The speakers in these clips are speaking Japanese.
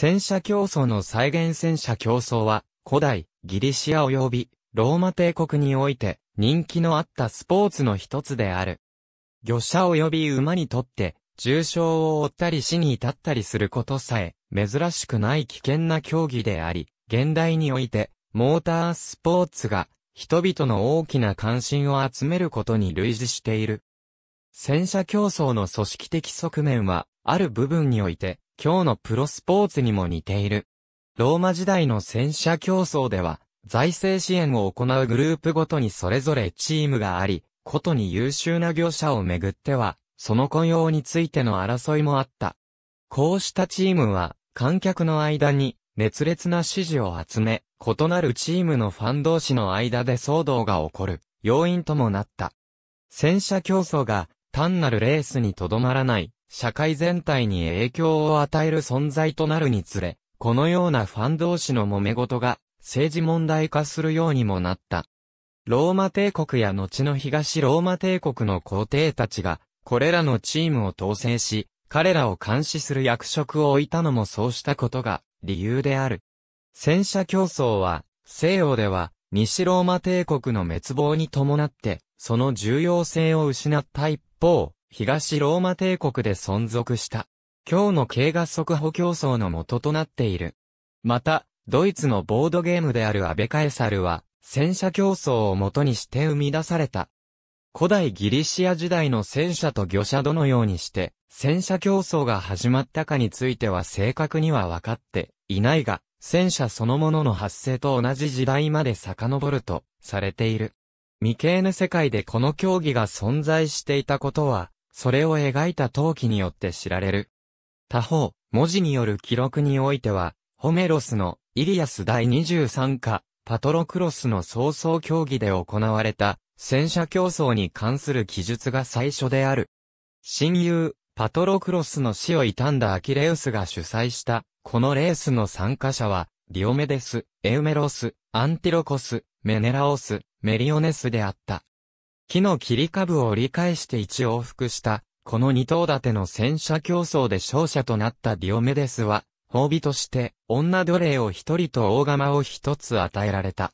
戦車競争の再現戦車競争は、古代、ギリシア及び、ローマ帝国において、人気のあったスポーツの一つである。魚車及び馬にとって、重傷を負ったり死に至ったりすることさえ、珍しくない危険な競技であり、現代において、モータースポーツが、人々の大きな関心を集めることに類似している。戦車競争の組織的側面は、ある部分において、今日のプロスポーツにも似ている。ローマ時代の戦車競争では、財政支援を行うグループごとにそれぞれチームがあり、ことに優秀な業者をめぐっては、その雇用についての争いもあった。こうしたチームは、観客の間に熱烈な支持を集め、異なるチームのファン同士の間で騒動が起こる要因ともなった。戦車競争が単なるレースにとどまらない社会全体に影響を与える存在となるにつれ、このようなファン同士の揉め事が政治問題化するようにもなった。ローマ帝国や後の東ローマ帝国の皇帝たちが、これらのチームを統制し、彼らを監視する役職を置いたのもそうしたことが理由である。戦車競争は、西洋では西ローマ帝国の滅亡に伴って、その重要性を失った一方、東ローマ帝国で存続した。今日の経合速歩競争の元となっている。また、ドイツのボードゲームであるアベカエサルは、戦車競争を元にして生み出された。古代ギリシア時代の戦車と魚車どのようにして、戦車競争が始まったかについては正確には分かっていないが、戦車そのものの発生と同じ時代まで遡るとされている。未経の世界でこの競技が存在していたことは、それを描いた陶器によって知られる。他方、文字による記録においては、ホメロスのイリアス第23課、パトロクロスの早々競技で行われた戦車競争に関する記述が最初である。親友、パトロクロスの死を悼んだアキレウスが主催した、このレースの参加者は、ディオメデス、エウメロス、アンティロコス、メネラオス、メリオネスであった。木の切り株を折り返して一往復した、この二頭立ての戦車競争で勝者となったディオメデスは、褒美として女奴隷を一人と大釜を一つ与えられた。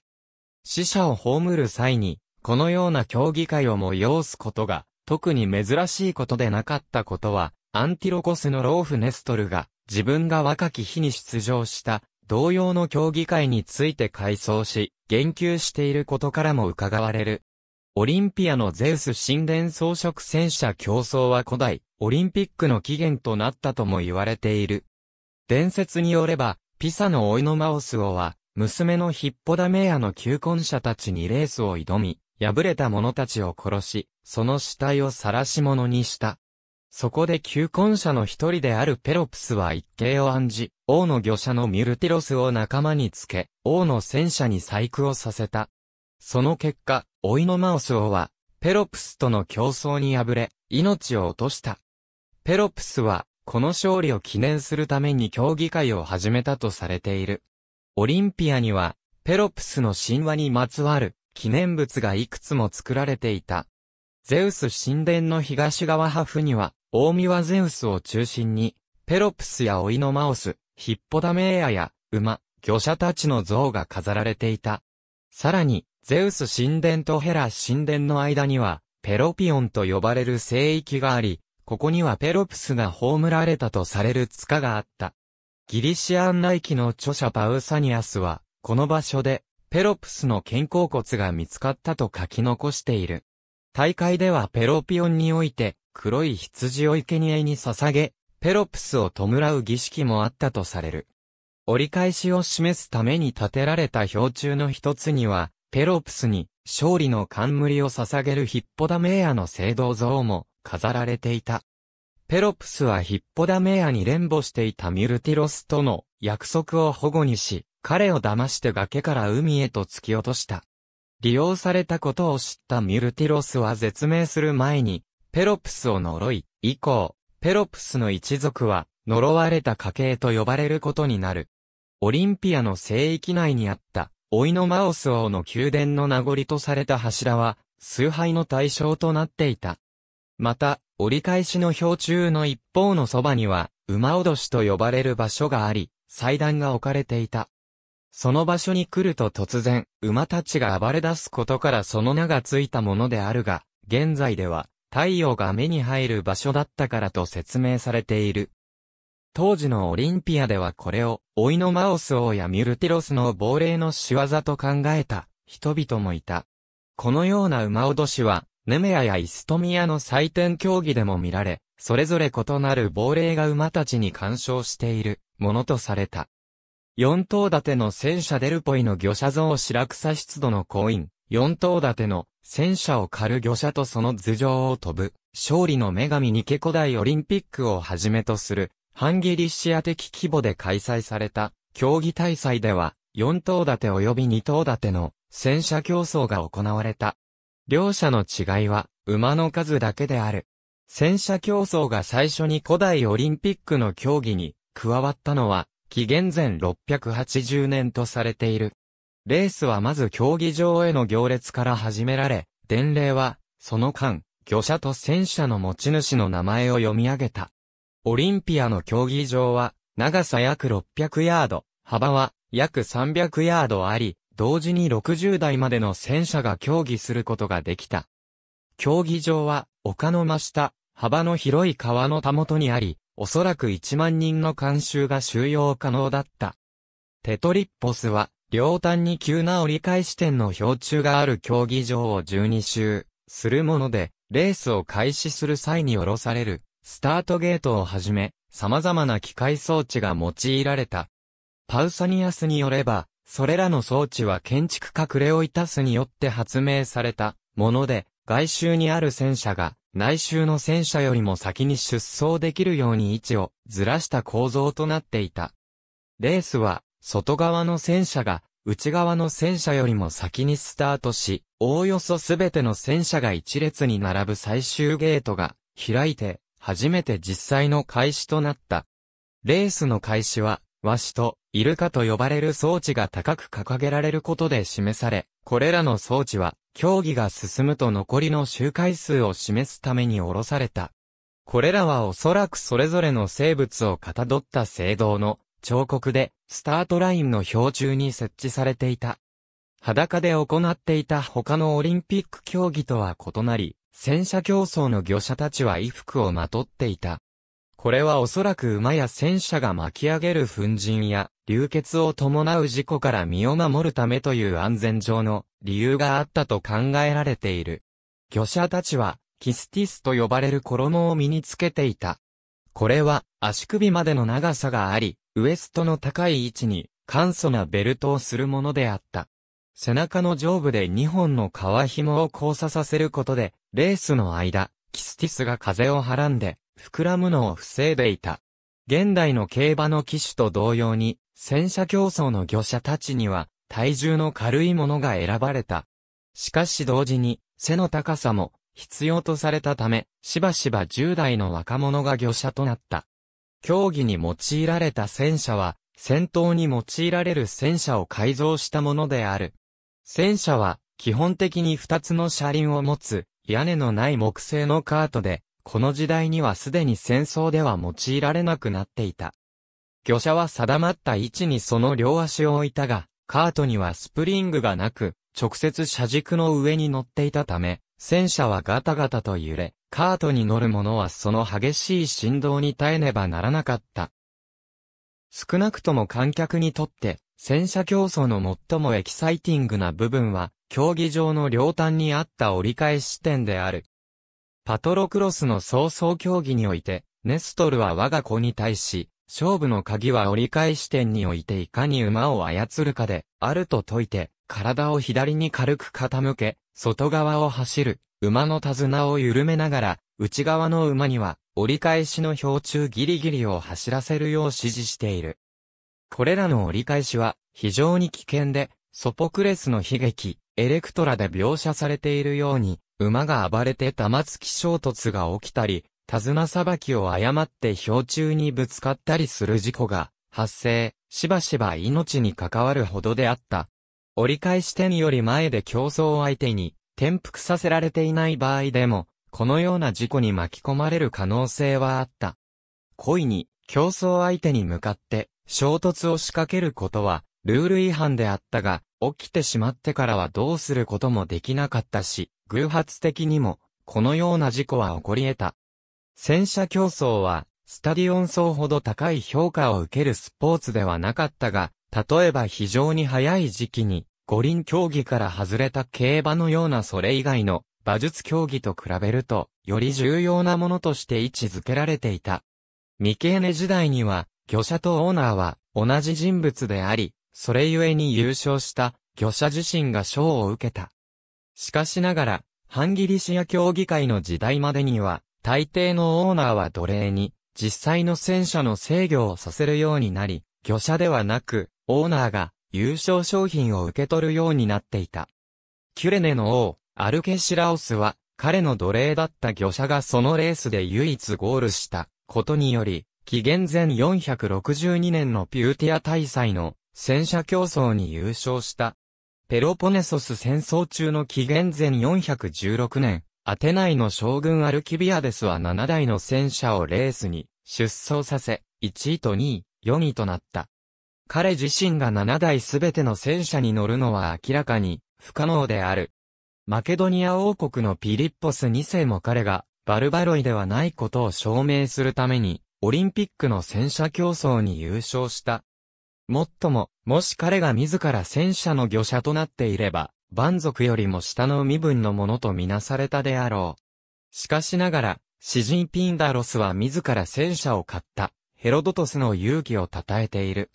死者を葬る際に、このような競技会を催すことが、特に珍しいことでなかったことは、アンティロコスのローフ・ネストルが、自分が若き日に出場した、同様の競技会について回想し、言及していることからも伺われる。オリンピアのゼウス神殿装飾戦車競争は古代、オリンピックの起源となったとも言われている。伝説によれば、ピサのオイノマオス王は、娘のヒッポダメアの求婚者たちにレースを挑み、敗れた者たちを殺し、その死体を晒し者にした。そこで求婚者の一人であるペロプスは一計を案じ、王の御者のミュルティロスを仲間につけ、王の戦車に細工をさせた。その結果、オイノマオス王は、ペロプスとの競争に敗れ、命を落とした。ペロプスは、この勝利を記念するために競技会を始めたとされている。オリンピアには、ペロプスの神話にまつわる記念物がいくつも作られていた。ゼウス神殿の東側ハフには、大宮ゼウスを中心に、ペロプスやオイノマオス、ヒッポダメエアや、馬、魚者たちの像が飾られていた。さらに、ゼウス神殿とヘラ神殿の間には、ペロピオンと呼ばれる聖域があり、ここにはペロプスが葬られたとされる塚があった。ギリシアン内記の著者パウサニアスは、この場所で、ペロプスの肩甲骨が見つかったと書き残している。大会ではペロピオンにおいて、黒い羊を生贄に捧げ、ペロプスを弔う儀式もあったとされる。折り返しを示すために建てられた標柱の一つには、ペロプスに勝利の冠を捧げるヒッポダメーアの聖堂像も飾られていた。ペロプスはヒッポダメアに連母していたミュルティロスとの約束を保護にし、彼を騙して崖から海へと突き落とした。利用されたことを知ったミュルティロスは絶命する前に、ペロプスを呪い、以降、ペロプスの一族は、呪われた家系と呼ばれることになる。オリンピアの聖域内にあった、老いのマオス王の宮殿の名残とされた柱は、崇拝の対象となっていた。また、折り返しの標柱の一方のそばには、馬おどしと呼ばれる場所があり、祭壇が置かれていた。その場所に来ると突然、馬たちが暴れ出すことからその名がついたものであるが、現在では、太陽が目に入る場所だったからと説明されている。当時のオリンピアではこれを、オイノマオス王やミュルティロスの亡霊の仕業と考えた人々もいた。このような馬脅しは、ネメアやイストミアの祭典競技でも見られ、それぞれ異なる亡霊が馬たちに干渉しているものとされた。四頭立ての戦車デルポイの魚車像を白草湿度のコイン、四頭立ての戦車を狩る魚車とその頭上を飛ぶ、勝利の女神ニケコ大オリンピックをはじめとするハンギリシア的規模で開催された、競技大祭では、4頭立て及び2頭立ての戦車競争が行われた。両者の違いは、馬の数だけである。戦車競争が最初に古代オリンピックの競技に加わったのは、紀元前680年とされている。レースはまず競技場への行列から始められ、伝令は、その間、魚車と戦車の持ち主の名前を読み上げた。オリンピアの競技場は、長さ約600ヤード、幅は約300ヤードあり、同時に60台までの戦車が競技することができた。競技場は、丘の真下、幅の広い川のたもとにあり、おそらく1万人の観衆が収容可能だった。テトリッポスは、両端に急な折り返し点の標柱がある競技場を12周するもので、レースを開始する際に降ろされるスタートゲートをはじめ、様々な機械装置が用いられた。パウサニアスによれば、それらの装置は建築家クレオイタスによって発明されたもので、外周にある戦車が内周の戦車よりも先に出走できるように位置をずらした構造となっていた。レースは外側の戦車が内側の戦車よりも先にスタートし、おおよそすべての戦車が一列に並ぶ最終ゲートが開いて初めて実際の開始となった。レースの開始は、和紙とイルカと呼ばれる装置が高く掲げられることで示され、これらの装置は、競技が進むと残りの周回数を示すために下ろされた。これらはおそらくそれぞれの生物をかたどった聖堂の彫刻で、スタートラインの標柱に設置されていた。裸で行っていた他のオリンピック競技とは異なり、戦車競争の魚者たちは衣服をまとっていた。これはおそらく馬や戦車が巻き上げる粉塵や流血を伴う事故から身を守るためという安全上の理由があったと考えられている。魚者たちはキスティスと呼ばれる衣を身につけていた。これは足首までの長さがあり、ウエストの高い位置に簡素なベルトをするものであった。背中の上部で2本の皮紐を交差させることでレースの間、キスティスが風をはらんで、膨らむのを防いでいた。現代の競馬の騎手と同様に、戦車競争の魚者たちには、体重の軽いものが選ばれた。しかし同時に、背の高さも、必要とされたため、しばしば10代の若者が魚者となった。競技に用いられた戦車は、戦闘に用いられる戦車を改造したものである。戦車は、基本的に2つの車輪を持つ、屋根のない木製のカートで、この時代にはすでに戦争では用いられなくなっていた。魚車は定まった位置にその両足を置いたが、カートにはスプリングがなく、直接車軸の上に乗っていたため、戦車はガタガタと揺れ、カートに乗る者はその激しい振動に耐えねばならなかった。少なくとも観客にとって、戦車競争の最もエキサイティングな部分は、競技場の両端にあった折り返し点である。パトロクロスの早々競技において、ネストルは我が子に対し、勝負の鍵は折り返し点においていかに馬を操るかで、あると説いて、体を左に軽く傾け、外側を走る、馬の手綱を緩めながら、内側の馬には、折り返しの標柱ギリギリを走らせるよう指示している。これらの折り返しは非常に危険で、ソポクレスの悲劇、エレクトラで描写されているように、馬が暴れて玉突き衝突が起きたり、手綱さばきを誤って氷柱にぶつかったりする事故が発生、しばしば命に関わるほどであった。折り返し点より前で競争相手に転覆させられていない場合でも、このような事故に巻き込まれる可能性はあった。故意に競争相手に向かって衝突を仕掛けることは、ルール違反であったが、起きてしまってからはどうすることもできなかったし、偶発的にも、このような事故は起こり得た。戦車競争は、スタディオン層ほど高い評価を受けるスポーツではなかったが、例えば非常に早い時期に、五輪競技から外れた競馬のようなそれ以外の馬術競技と比べると、より重要なものとして位置づけられていた。未経ネ時代には、魚者とオーナーは同じ人物であり、それゆえに優勝した魚者自身が賞を受けた。しかしながら、ハンギリシア協議会の時代までには、大抵のオーナーは奴隷に、実際の戦車の制御をさせるようになり、魚者ではなく、オーナーが優勝商品を受け取るようになっていた。キュレネの王、アルケシラオスは、彼の奴隷だった魚者がそのレースで唯一ゴールしたことにより、紀元前462年のピューティア大祭の戦車競争に優勝した。ペロポネソス戦争中の紀元前416年、アテナイの将軍アルキビアデスは7台の戦車をレースに出走させ、1位と2位、4位となった。彼自身が7台すべての戦車に乗るのは明らかに不可能である。マケドニア王国のピリッポス2世も彼がバルバロイではないことを証明するためにオリンピックの戦車競争に優勝した。もっとも、もし彼が自ら戦車の御者となっていれば、蛮族よりも下の身分のものとみなされたであろう。しかしながら、詩人ピンダロスは自ら戦車を買った、ヘロドトスの勇気を称えている。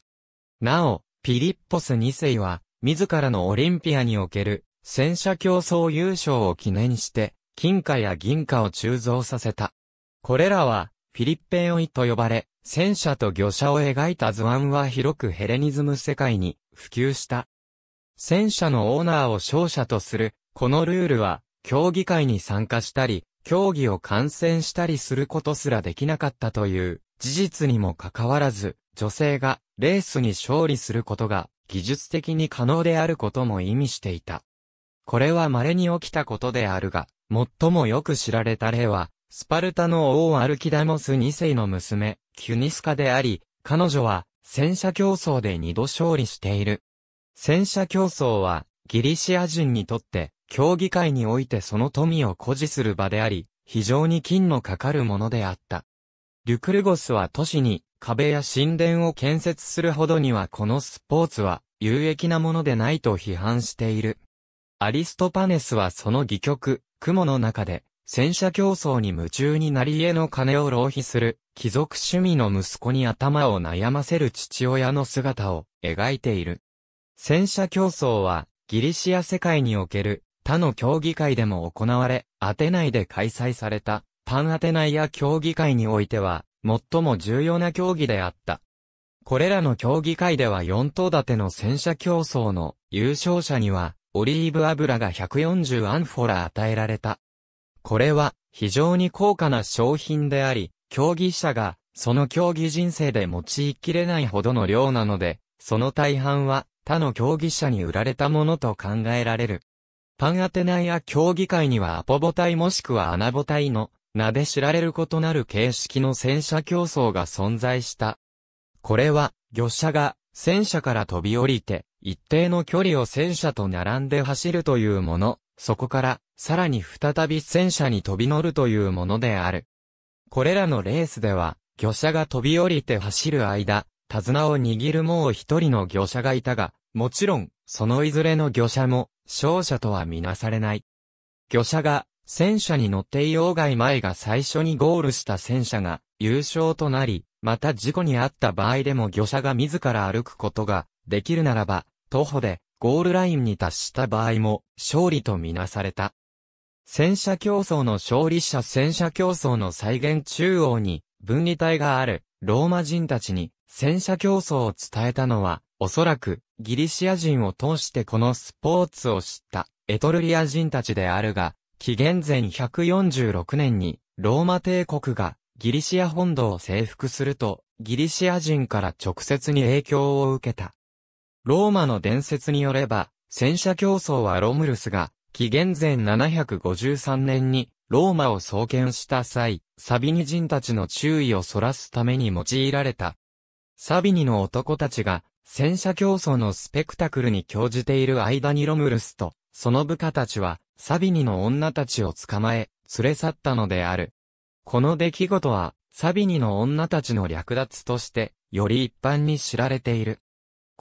なお、ピリッポス2世は、自らのオリンピアにおける、戦車競争優勝を記念して、金貨や銀貨を鋳造させた。これらは、フィリッペンオイと呼ばれ、戦車と魚車を描いた図案は広くヘレニズム世界に普及した。戦車のオーナーを勝者とする、このルールは、競技会に参加したり、競技を観戦したりすることすらできなかったという事実にもかかわらず、女性がレースに勝利することが技術的に可能であることも意味していた。これは稀に起きたことであるが、最もよく知られた例は、スパルタの王アルキダモス2世の娘、キュニスカであり、彼女は戦車競争で2度勝利している。戦車競争はギリシア人にとって競技会においてその富を誇示する場であり、非常に金のかかるものであった。リュクルゴスは都市に壁や神殿を建設するほどにはこのスポーツは有益なものでないと批判している。アリストパネスはその戯曲、雲の中で、戦車競争に夢中になり家の金を浪費する、貴族趣味の息子に頭を悩ませる父親の姿を描いている。戦車競争は、ギリシア世界における他の競技会でも行われ、アテナイで開催された、パンアテナイア競技会においては、最も重要な競技であった。これらの競技会では4頭立ての戦車競争の優勝者には、オリーブ油が140アンフォラ与えられた。これは非常に高価な商品であり、競技者がその競技人生で用いきれないほどの量なので、その大半は他の競技者に売られたものと考えられる。パンアテナや競技会にはアポボタイもしくはアナボタイの名で知られる異なる形式の戦車競争が存在した。これは、魚車が戦車から飛び降りて、一定の距離を戦車と並んで走るというものそこから、さらに再び戦車に飛び乗るというものである。これらのレースでは、魚車が飛び降りて走る間、手綱を握るもう一人の魚車がいたが、もちろん、そのいずれの魚車も、勝者とはみなされない。魚車が、戦車に乗っていようがいまいが最初にゴールした戦車が、優勝となり、また事故に遭った場合でも魚車が自ら歩くことが、できるならば、徒歩で、ゴールラインに達した場合も勝利とみなされた。戦車競争の勝利者戦車競争の再現中央に分離帯があるローマ人たちに戦車競争を伝えたのはおそらくギリシア人を通してこのスポーツを知ったエトルリア人たちであるが紀元前146年にローマ帝国がギリシア本土を征服するとギリシア人から直接に影響を受けた。ローマの伝説によれば、戦車競争はロムルスが、紀元前753年に、ローマを創建した際、サビニ人たちの注意をそらすために用いられた。サビニの男たちが、戦車競争のスペクタクルに興じている間にロムルスと、その部下たちは、サビニの女たちを捕まえ、連れ去ったのである。この出来事は、サビニの女たちの略奪として、より一般に知られている。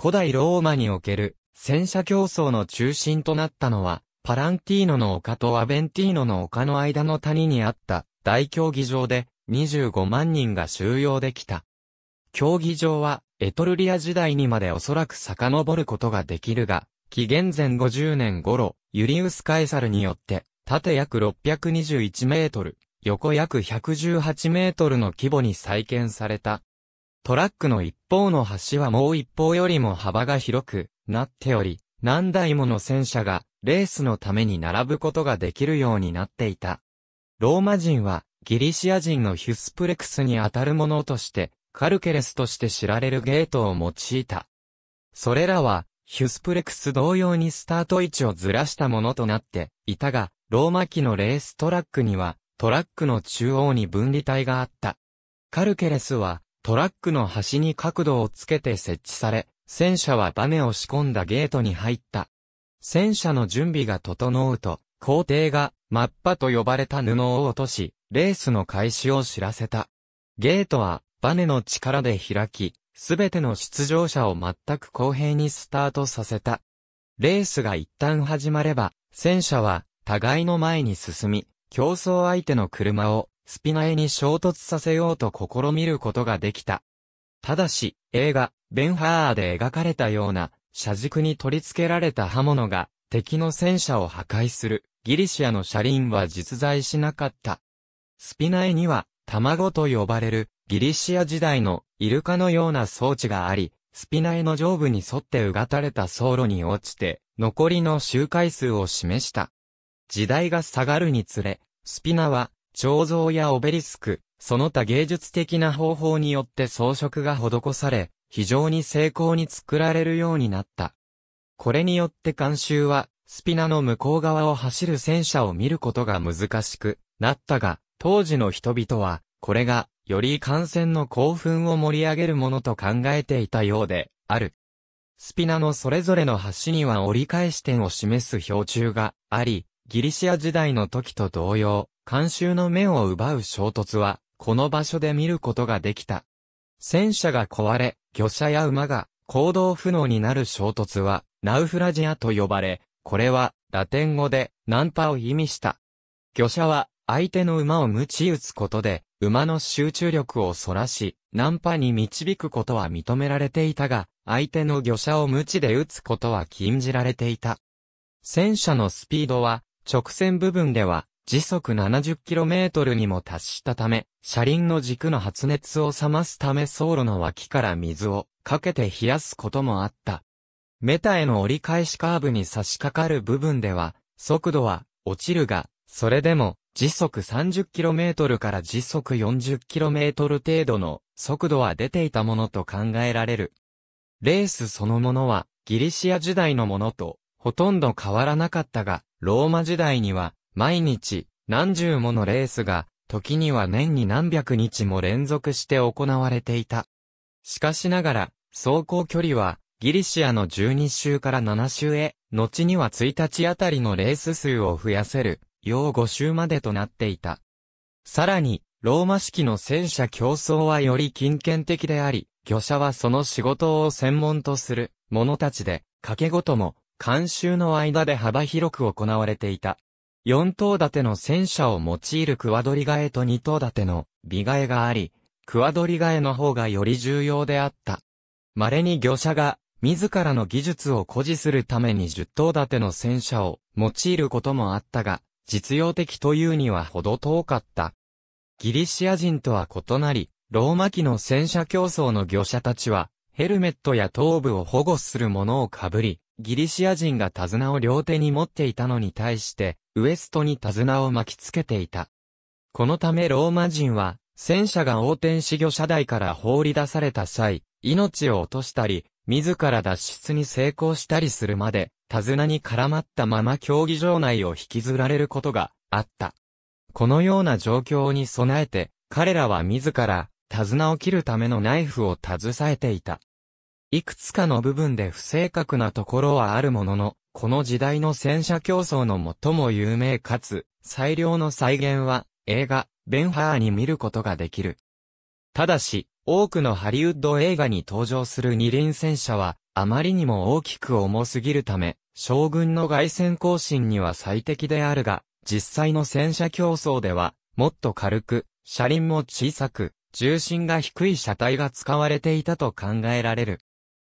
古代ローマにおける戦車競争の中心となったのは、パランティーノの丘とアベンティーノの丘の間の谷にあった大競技場で25万人が収容できた。競技場はエトルリア時代にまでおそらく遡ることができるが、紀元前50年頃、ユリウス・カエサルによって縦約621メートル、横約118メートルの規模に再建されたトラックの一方の端はもう一方よりも幅が広くなっており、何台もの戦車がレースのために並ぶことができるようになっていた。ローマ人はギリシア人のヒュスプレクスにあたるものとして、カルケレスとして知られるゲートを用いた。それらは、ヒュスプレクス同様にスタート位置をずらしたものとなっていたが、ローマ機のレーストラックには、トラックの中央に分離帯があった。カルケレスは、トラックの端に角度をつけて設置され、戦車はバネを仕込んだゲートに入った。戦車の準備が整うと、皇帝が、マッパと呼ばれた布を落とし、レースの開始を知らせた。ゲートは、バネの力で開き、すべての出場者を全く公平にスタートさせた。レースが一旦始まれば、戦車は、互いの前に進み、競争相手の車を、スピナエに衝突させようと試みることができた。ただし、映画、ベンハーで描かれたような、車軸に取り付けられた刃物が、敵の戦車を破壊する、ギリシアの車輪は実在しなかった。スピナエには、卵と呼ばれる、ギリシア時代の、イルカのような装置があり、スピナエの上部に沿ってうがたれた走路に落ちて、残りの周回数を示した。時代が下がるにつれ、スピナは、彫像やオベリスク、その他芸術的な方法によって装飾が施され、非常に精巧に作られるようになった。これによって監修は、スピナの向こう側を走る戦車を見ることが難しくなったが、当時の人々は、これが、より感染の興奮を盛り上げるものと考えていたようで、ある。スピナのそれぞれの橋には折り返し点を示す標柱があり、ギリシア時代の時と同様、監修の目を奪う衝突は、この場所で見ることができた。戦車が壊れ、魚車や馬が行動不能になる衝突は、ナウフラジアと呼ばれ、これは、ラテン語で、ナンパを意味した。魚車は、相手の馬を鞭打つことで、馬の集中力を逸らし、ナンパに導くことは認められていたが、相手の魚車を鞭で打つことは禁じられていた。戦車のスピードは、直線部分では時速 70km にも達したため、車輪の軸の発熱を冷ますため走路の脇から水をかけて冷やすこともあった。メタへの折り返しカーブに差し掛かる部分では、速度は落ちるが、それでも時速 30km から時速 40km 程度の速度は出ていたものと考えられる。レースそのものはギリシア時代のものとほとんど変わらなかったが、ローマ時代には毎日、何十ものレースが、時には年に何百日も連続して行われていた。しかしながら、走行距離は、ギリシアの12周から7周へ、後には1日あたりのレース数を増やせる、要5周までとなっていた。さらに、ローマ式の戦車競争はより近県的であり、魚車はその仕事を専門とする者たちで、掛け事も、監修の間で幅広く行われていた。4頭立ての戦車を用いるクワドリガエと2頭立てのビガエがあり、クワドリガエの方がより重要であった。稀に業者が自らの技術を誇示するために10頭立ての戦車を用いることもあったが、実用的というにはほど遠かった。ギリシア人とは異なり、ローマ期の戦車競争の業者たちは、ヘルメットや頭部を保護するものを被り、ギリシア人が手綱を両手に持っていたのに対して、ウエストに手綱を巻きつけていた。このためローマ人は、戦車が横転死魚車台から放り出された際、命を落としたり、自ら脱出に成功したりするまで、手綱に絡まったまま競技場内を引きずられることがあった。このような状況に備えて、彼らは自ら手綱を切るためのナイフを携えていた。いくつかの部分で不正確なところはあるものの、この時代の戦車競争の最も有名かつ、最良の再現は、映画、ベンハーに見ることができる。ただし、多くのハリウッド映画に登場する二輪戦車は、あまりにも大きく重すぎるため、将軍の外戦行進には最適であるが、実際の戦車競争では、もっと軽く、車輪も小さく、重心が低い車体が使われていたと考えられる。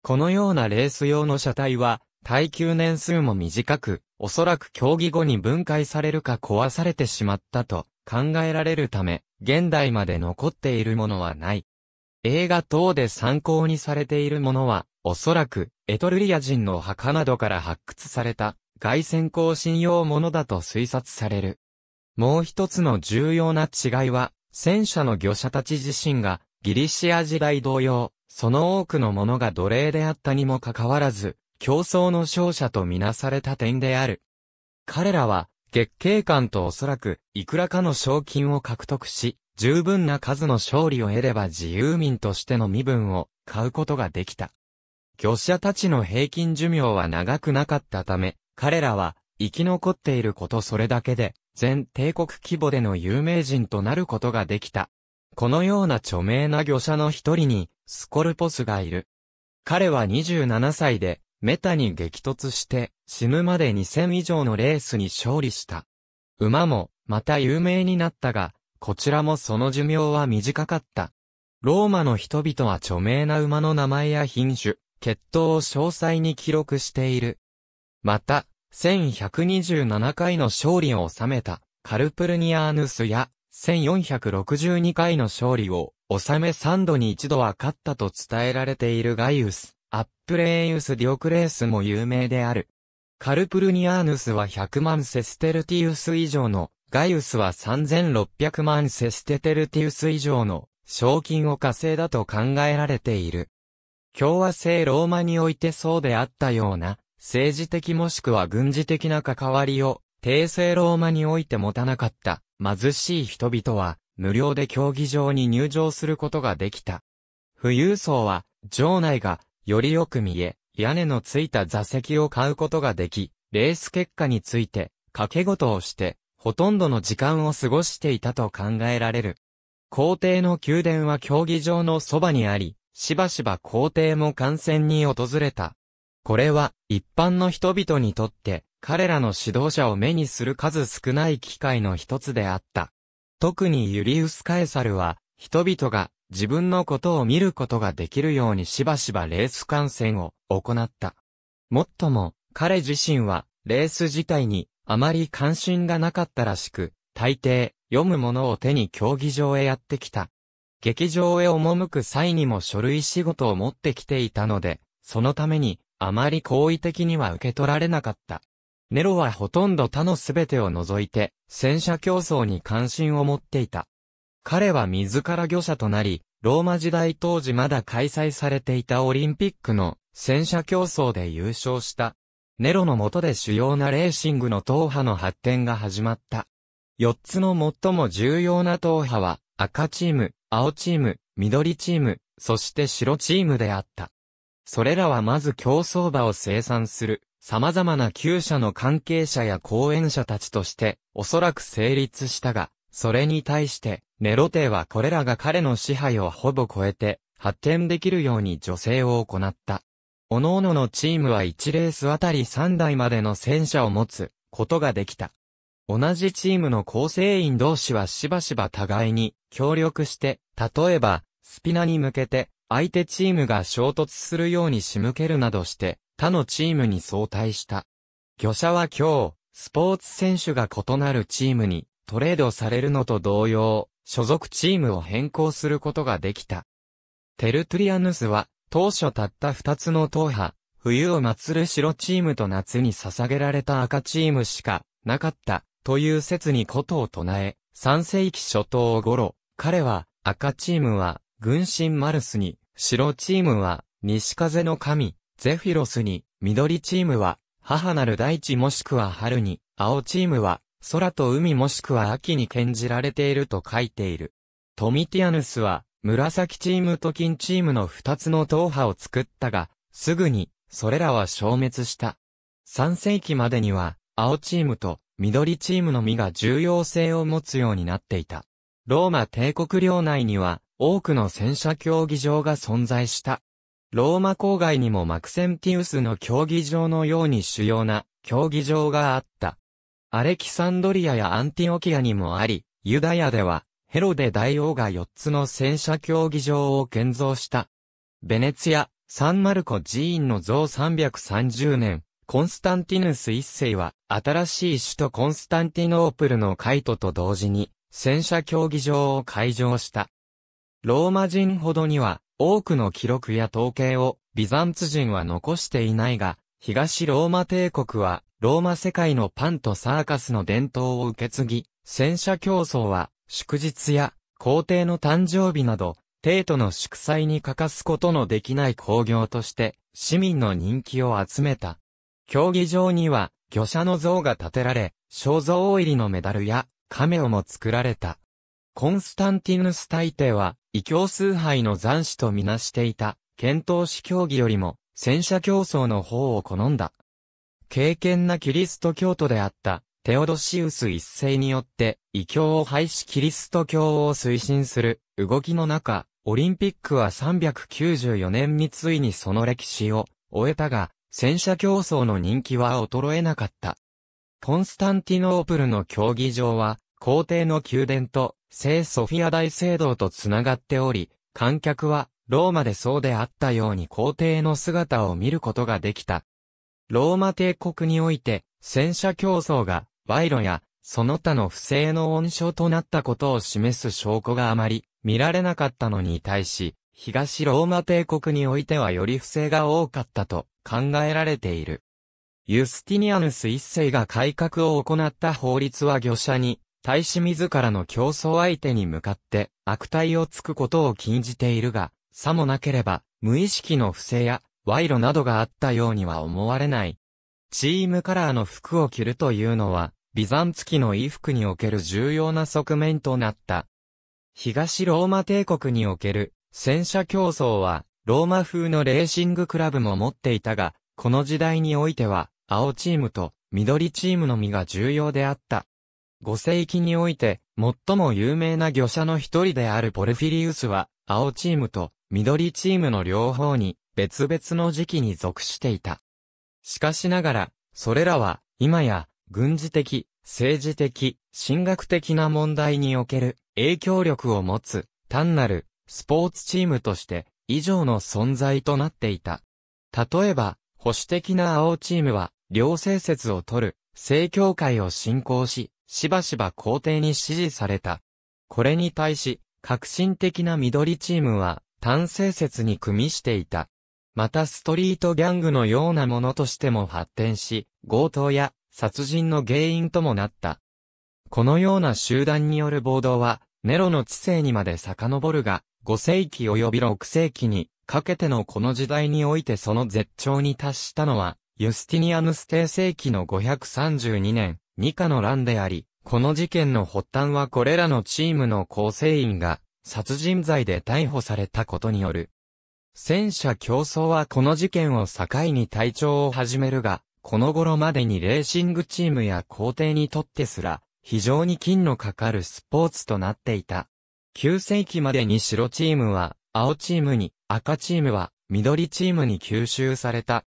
このようなレース用の車体は、耐久年数も短く、おそらく競技後に分解されるか壊されてしまったと考えられるため、現代まで残っているものはない。映画等で参考にされているものは、おそらく、エトルリア人の墓などから発掘された、外線更新用ものだと推察される。もう一つの重要な違いは、戦車の魚者たち自身が、ギリシア時代同様、その多くのものが奴隷であったにもかかわらず、競争の勝者とみなされた点である。彼らは、月経官とおそらく、いくらかの賞金を獲得し、十分な数の勝利を得れば自由民としての身分を買うことができた。漁者たちの平均寿命は長くなかったため、彼らは生き残っていることそれだけで、全帝国規模での有名人となることができた。このような著名な漁者の一人に、スコルポスがいる。彼は27歳で、メタに激突して、死ぬまで2000以上のレースに勝利した。馬も、また有名になったが、こちらもその寿命は短かった。ローマの人々は著名な馬の名前や品種、血統を詳細に記録している。また、1127回の勝利を収めた、カルプルニアーヌスや1462回の勝利を、収め3度に一度は勝ったと伝えられているガイウス、アップレイウス・ディオクレースも有名である。カルプルニアーヌスは100万セステルティウス以上の、ガイウスは3600万セステテルティウス以上の賞金を稼いだと考えられている。共和制ローマにおいてそうであったような、政治的もしくは軍事的な関わりを帝政ローマにおいて持たなかった貧しい人々は無料で競技場に入場することができた。富裕層は場内がよりよく見え、屋根のついた座席を買うことができ、レース結果について掛け事をしてほとんどの時間を過ごしていたと考えられる。皇帝の宮殿は競技場のそばにあり、しばしば皇帝も観戦に訪れた。これは一般の人々にとって彼らの指導者を目にする数少ない機会の一つであった。特にユリウス・カエサルは、人々が自分のことを見ることができるようにしばしばレース観戦を行った。もっとも、彼自身は、レース自体にあまり関心がなかったらしく、大抵、読むものを手に競技場へやってきた。劇場へ赴く際にも書類仕事を持ってきていたので、そのために、あまり好意的には受け取られなかった。ネロはほとんど他のすべてを除いて、戦車競争に関心を持っていた。彼は自ら御者となり、ローマ時代当時まだ開催されていたオリンピックの戦車競争で優勝した。ネロの下で主要なレーシングの党派の発展が始まった。4つの最も重要な党派は、赤チーム、青チーム、緑チーム、そして白チームであった。それらはまず競争馬を生産する、様々な旧社の関係者や講演者たちとして、おそらく成立したが、それに対して、ネロ帝はこれらが彼の支配をほぼ超えて、発展できるように助成を行った。各々のチームは1レースあたり3台までの戦車を持つことができた。同じチームの構成員同士はしばしば互いに協力して、例えば、スピナに向けて相手チームが衝突するように仕向けるなどして、他のチームに相対した。魚者は今日、スポーツ選手が異なるチームにトレードされるのと同様、所属チームを変更することができた。テルトリアヌスは、当初たった2つの党派、冬を祀る白チームと夏に捧げられた赤チームしかなかったという説にことを唱え、3世紀初頭頃、彼は赤チームは軍神マルスに、白チームは西風の神ゼフィロスに、緑チームは、母なる大地もしくは春に、青チームは、空と海もしくは秋に剣じられていると書いている。トミティアヌスは、紫チームと金チームの二つの党派を作ったが、すぐに、それらは消滅した。3世紀までには、青チームと緑チームの実が重要性を持つようになっていた。ローマ帝国領内には、多くの戦車競技場が存在した。ローマ郊外にもマクセンティウスの競技場のように主要な競技場があった。アレキサンドリアやアンティオキアにもあり、ユダヤではヘロデ大王が4つの戦車競技場を建造した。ベネツィア、サンマルコ寺院の像330年、コンスタンティヌス一世は、新しい首都コンスタンティノープルのカイトと同時に、戦車競技場を開場した。ローマ人ほどには、多くの記録や統計をビザンツ人は残していないが、東ローマ帝国はローマ世界のパンとサーカスの伝統を受け継ぎ、戦車競争は祝日や皇帝の誕生日など、帝都の祝祭に欠かすことのできない興行として市民の人気を集めた。競技場には魚車の像が建てられ、肖像入りのメダルや亀オも作られた。コンスタンティヌス大帝は異教崇拝の残死とみなしていた、剣闘士競技よりも、戦車競争の方を好んだ。敬虔なキリスト教徒であった、テオドシウス一世によって、異教を廃止キリスト教を推進する、動きの中、オリンピックは394年についにその歴史を、終えたが、戦車競争の人気は衰えなかった。コンスタンティノープルの競技場は、皇帝の宮殿と聖ソフィア大聖堂とつながっており、観客はローマでそうであったように皇帝の姿を見ることができた。ローマ帝国において戦車競争が賄賂やその他の不正の温床となったことを示す証拠があまり見られなかったのに対し、東ローマ帝国においてはより不正が多かったと考えられている。ユスティニアヌス一世が改革を行った法律は御社に大使自らの競争相手に向かって悪態をつくことを禁じているが、さもなければ、無意識の不正や賄賂などがあったようには思われない。チームカラーの服を着るというのは、ビザンツ期の衣服における重要な側面となった。東ローマ帝国における戦車競争は、ローマ風のレーシングクラブも持っていたが、この時代においては、青チームと緑チームのみが重要であった。5世紀において、最も有名な魚者の一人であるポルフィリウスは、青チームと緑チームの両方に、別々の時期に属していた。しかしながら、それらは、今や、軍事的、政治的、神学的な問題における影響力を持つ、単なる、スポーツチームとして、以上の存在となっていた。例えば、保守的な青チームは、両性説を取る、正教会を信仰し、しばしば皇帝に支持された。これに対し、革新的な緑チームは、単性説に組みしていた。またストリートギャングのようなものとしても発展し、強盗や殺人の原因ともなった。このような集団による暴動は、ネロの知性にまで遡るが、5世紀及び6世紀にかけてのこの時代においてその絶頂に達したのは、ユスティニアヌス帝世紀の532年、二課の欄であり、この事件の発端はこれらのチームの構成員が殺人罪で逮捕されたことによる。戦車競争はこの事件を境に隊長を始めるが、この頃までにレーシングチームや皇帝にとってすら、非常に金のかかるスポーツとなっていた。9世紀までに白チームは、青チームに、赤チームは、緑チームに吸収された。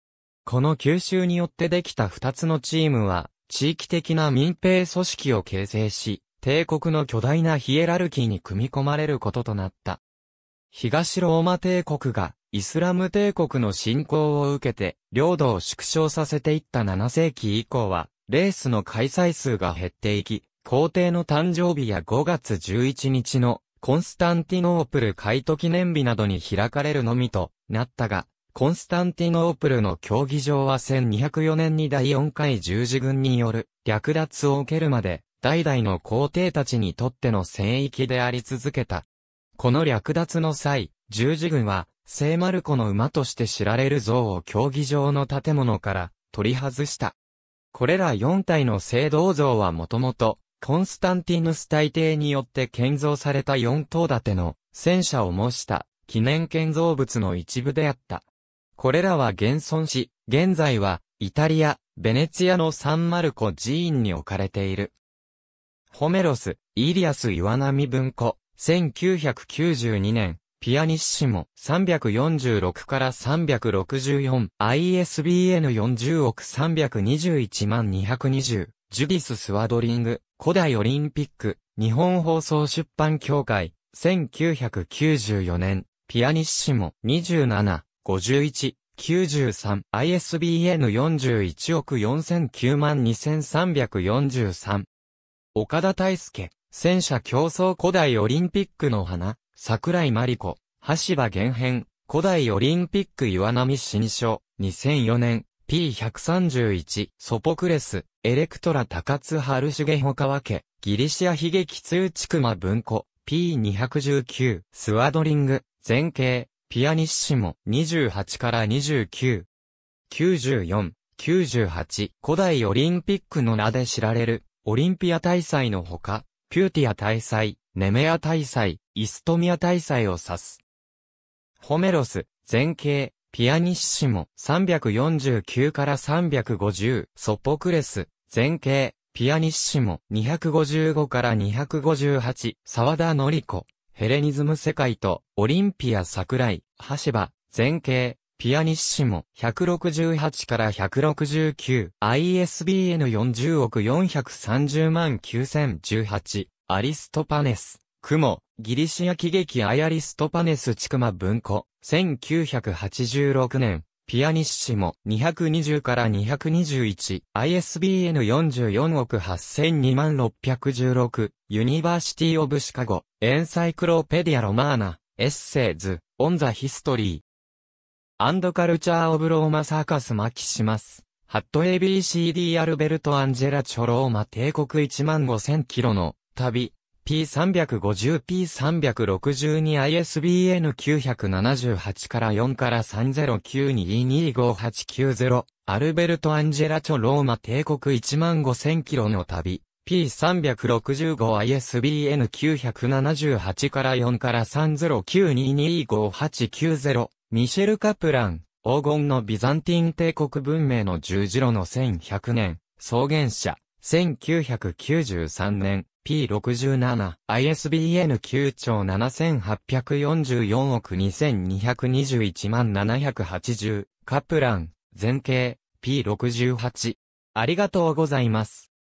この吸収によってできた2つのチームは、地域的な民兵組織を形成し、帝国の巨大なヒエラルキーに組み込まれることとなった。東ローマ帝国がイスラム帝国の侵攻を受けて領土を縮小させていった7世紀以降はレースの開催数が減っていき、皇帝の誕生日や5月11日のコンスタンティノープル開都記念日などに開かれるのみとなったが、コンスタンティノープルの競技場は1204年に第4回十字軍による略奪を受けるまで、代々の皇帝たちにとっての聖域であり続けた。この略奪の際、十字軍は、聖マルコの馬として知られる像を競技場の建物から取り外した。これら4体の聖銅像はもともと、コンスタンティヌス大帝によって建造された4頭立ての戦車を模した記念建造物の一部であった。これらは現存し、現在は、イタリア、ベネツィアのサンマルコ寺院に置かれている。ホメロス、イリアス・岩波文庫、1992年、ピアニッシモ、346から364、ISBN 40億321万220、ジュディス・スワドリング、古代オリンピック、日本放送出版協会、1994年、ピアニッシモ、27、51、93、ISBN 41億4 9万2343。岡田大輔、戦車競争古代オリンピックの花、桜井真理子、橋場源編、古代オリンピック岩波新書、2004年、P131、ソポクレス、エレクトラ高津春重他分け、ギリシア悲劇通地熊文庫、P219、スワドリング、前景、ピアニッシモ、28から29。94、98、古代オリンピックの名で知られる、オリンピア大祭のほか、ピューティア大祭、ネメア大祭、イストミア大祭を指す。ホメロス、前景、ピアニッシモ、349から350、ソポクレス、前景、ピアニッシモ、255から258、沢田のり子、ヘレニズム世界と、オリンピア桜井、橋場、前景、ピアニッシモ、168から169、ISBN 40億430万9018、アリストパネス、クモ、ギリシア喜劇アイアリストパネスチクマ文庫、1986年、ピアニッシモ220から221、ISBN 44億8020616、ユニバーシティオブシカゴ、エンサイクロペディアロマーナ、エッセイズ、オンザヒストリー。アンドカルチャーオブローマサーカスマキシマス。ハット ABCD アルベルト・アンジェラ・チョローマ帝国1万5000キロの旅、P350P362ISBN978 から4から3 0 9 2 2 5 8 9 0アルベルト・アンジェラチョ・ローマ帝国1 5000キロの旅 P365ISBN978 から4から3092258990ミシェル・カプラン黄金のビザンティン帝国文明の十字路の1100年創原者1993年 P67、ISBN 9兆7844億2221万780、カプラン、全景、P68。ありがとうございます。